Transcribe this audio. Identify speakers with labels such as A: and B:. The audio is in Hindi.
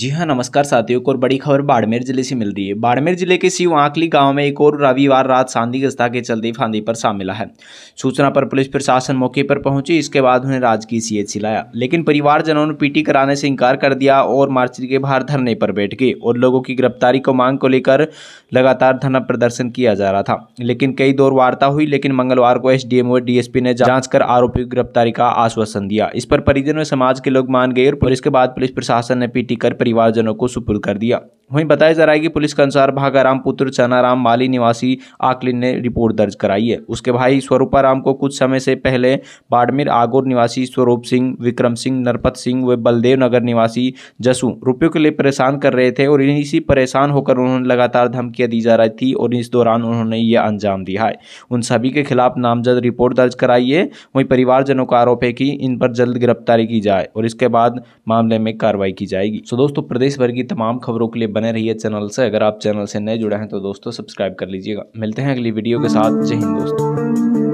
A: जी हाँ नमस्कार साथियों को और बड़ी खबर बाड़मेर जिले से मिल रही है बाड़मेर जिले के शिव आंकली गांव में एक और रविवार रात शांति गस्ता के चलते फांदी पर शामिल है सूचना पर पुलिस प्रशासन मौके पर पहुंची इसके बाद उन्हें राजकीय एच सिलाया लेकिन परिवारजनों ने पीटी कराने से इंकार कर दिया और मार्च के बाहर धरने पर बैठ गए और लोगों की गिरफ्तारी को मांग को लेकर लगातार धरना प्रदर्शन किया जा रहा था लेकिन कई दौर वार्ता हुई लेकिन मंगलवार को एस डी डीएसपी ने जाँच कर आरोपी गिरफ्तारी का आश्वासन दिया इस पर परिजन व समाज के लोग मान गए और इसके बाद पुलिस प्रशासन ने पीटी कर परिवारजनों को सुपुर्द कर दिया वहीं बताया जा रहा है कि पुलिस के अनुसार भागाराम पुत्र चनाराम माली निवासी आकलिन ने रिपोर्ट दर्ज कराई है उसके भाई स्वरूपाराम को कुछ समय से पहले बाड़मेर आगोर निवासी स्वरूप सिंह विक्रम सिंह नरपत सिंह व बलदेव नगर निवासी जसू रुपयों के लिए परेशान कर रहे थे और इसी परेशान होकर उन्होंने लगातार धमकियाँ दी जा रही थी और इस दौरान उन्होंने ये अंजाम दिया है उन सभी के खिलाफ नामजद रिपोर्ट दर्ज कराई है वहीं परिवारजनों का आरोप है कि इन पर जल्द गिरफ्तारी की जाए और इसके बाद मामले में कार्रवाई की जाएगी सो दोस्तों प्रदेश भर की तमाम खबरों के लिए बने रहिए चैनल से अगर आप चैनल से नए जुड़े हैं तो दोस्तों सब्सक्राइब कर लीजिएगा मिलते हैं अगली वीडियो के साथ जय हिंद दोस्तों